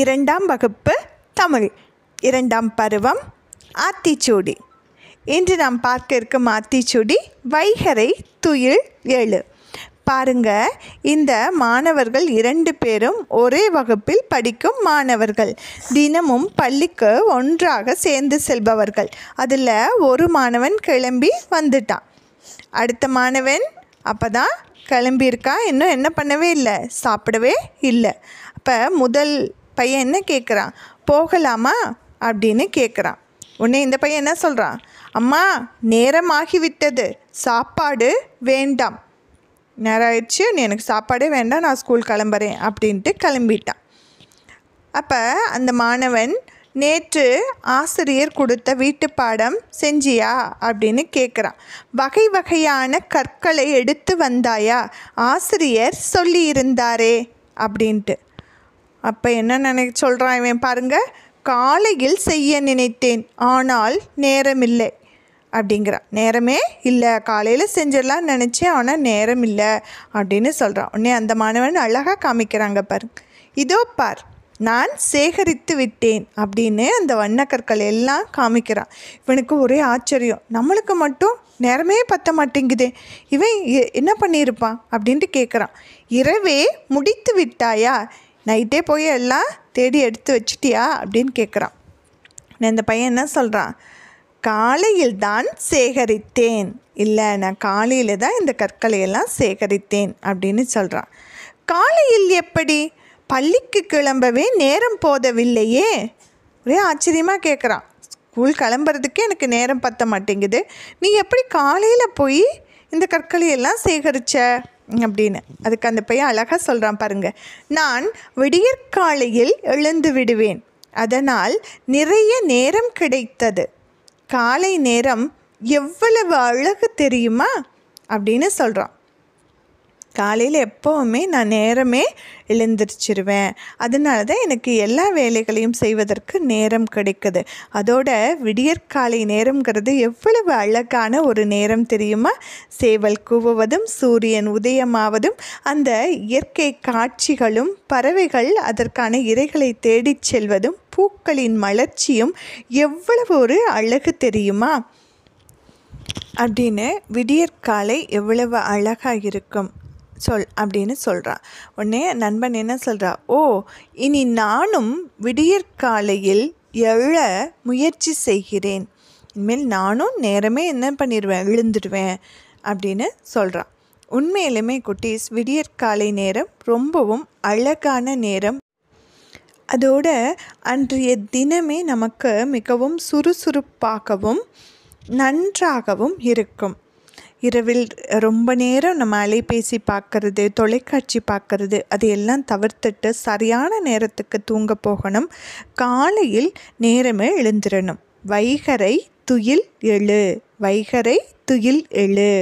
இரண்டாம் வகுப்பு தமிழ் இரண்டாம் பருவம் ஆத்திச்சூடி இன்று நாம் பார்க்க இருக்கும் ஆத்திச்சூடி வைகரை துயில் ஏழு பாருங்க இந்த மாணவர்கள் இரண்டு பேரும் ஒரே வகுப்பில் படிக்கும் மாணவர்கள் தினமும் பள்ளிக்கு ஒன்றாக சேர்ந்து செல்பவர்கள் அதில் ஒரு மாணவன் கிளம்பி வந்துட்டான் அடுத்த மாணவன் அப்போ தான் கிளம்பியிருக்கா இன்னும் என்ன பண்ணவே இல்லை சாப்பிடவே இல்லை அப்போ முதல் பையன் என்ன கேட்குறான் போகலாமா அப்படின்னு கேட்குறான் உடனே இந்த பையன் என்ன சொல்கிறான் அம்மா நேரமாகிவிட்டது சாப்பாடு வேண்டாம் நேரம் ஆயிடுச்சு நீ எனக்கு சாப்பாடே வேண்டாம் நான் ஸ்கூல் கிளம்புறேன் அப்படின்ட்டு கிளம்பிட்டான் அப்போ அந்த மாணவன் நேற்று ஆசிரியர் கொடுத்த வீட்டு பாடம் செஞ்சியா அப்படின்னு கேட்குறான் வகை வகையான கற்களை எடுத்து வந்தாயா ஆசிரியர் சொல்லியிருந்தாரே அப்படின்ட்டு அப்போ என்ன நினை சொல்கிறான் இவன் பாருங்கள் காலையில் செய்ய நினைத்தேன் ஆனால் நேரமில்லை அப்படிங்கிறான் நேரமே இல்லை காலையில் செஞ்சிடலாம்னு நினச்சேன் ஆனால் நேரம் இல்லை அப்படின்னு சொல்கிறான் உடனே அந்த மாணவன் அழகாக காமிக்கிறாங்க பாரு இதோ பார் நான் சேகரித்து விட்டேன் அப்படின்னு அந்த வண்ணக்கற்கள் எல்லாம் காமிக்கிறான் இவனுக்கு ஒரே ஆச்சரியம் நம்மளுக்கு மட்டும் நேரமே பத்த மாட்டேங்குதே இவன் என்ன பண்ணியிருப்பான் அப்படின்ட்டு கேட்குறான் இரவே முடித்து விட்டாயா நைட்டே போய் எல்லாம் தேடி எடுத்து வச்சிட்டியா அப்படின்னு கேட்குறான் இந்த பையன் என்ன சொல்கிறான் காலையில் தான் சேகரித்தேன் இல்லை நான் காலையில் தான் இந்த எல்லாம் சேகரித்தேன் அப்படின்னு சொல்கிறான் காலையில் எப்படி பள்ளிக்கு கிளம்பவே நேரம் போதவில்லையே ஒரே ஆச்சரியமாக கேட்குறான் ஸ்கூல் கிளம்புறதுக்கே எனக்கு நேரம் பற்ற மாட்டேங்குது நீ எப்படி காலையில் போய் இந்த எல்லாம் சேகரித்த அப்படின்னு அதுக்கு அந்த பையன் அழகாக சொல்கிறான் பாருங்கள் நான் விடியற்காலையில் எழுந்து விடுவேன் அதனால் நிறைய நேரம் கிடைத்தது காலை நேரம் எவ்வளவு அழகு தெரியுமா அப்படின்னு சொல்கிறான் காலையில் எப்போவுமே நான் நேரமே எழுந்திரிச்சிருவேன் அதனால தான் எனக்கு எல்லா வேலைகளையும் செய்வதற்கு நேரம் கிடைக்குது அதோட விடியற்காலை நேரம்ங்கிறது எவ்வளவு அழகான ஒரு நேரம் தெரியுமா சேவல் கூவுவதும் சூரியன் உதயமாவதும் அந்த இயற்கை காட்சிகளும் பறவைகள் அதற்கான இறைகளை தேடிச் செல்வதும் பூக்களின் மலர்ச்சியும் எவ்வளவு ஒரு அழகு தெரியுமா அப்படின்னு விடியற்காலை எவ்வளவு அழகாக இருக்கும் சொல் அப்படின்னு சொல்கிறான் உடனே நண்பன் என்ன சொல்கிறா ஓ இனி நானும் விடியற்காலையில் எழ முயற்சி செய்கிறேன் இனிமேல் நானும் நேரமே என்ன பண்ணிடுவேன் விழுந்துடுவேன் அப்படின்னு சொல்கிறான் உண்மையிலுமே குட்டீஸ் விடியற்காலை நேரம் ரொம்பவும் அழகான நேரம் அதோட அன்றைய தினமே நமக்கு மிகவும் சுறுசுறுப்பாகவும் நன்றாகவும் இருக்கும் இரவில் ரொம்ப நேரம் நம்ம அலைபேசி பார்க்கறது தொலைக்காட்சி பார்க்கறது அது எல்லாம் தவிர்த்துட்டு சரியான நேரத்துக்கு தூங்க போகணும் காலையில் நேரமே எழுந்திரணும் வைகரை துயில் எழு வைகரை துயில் எழு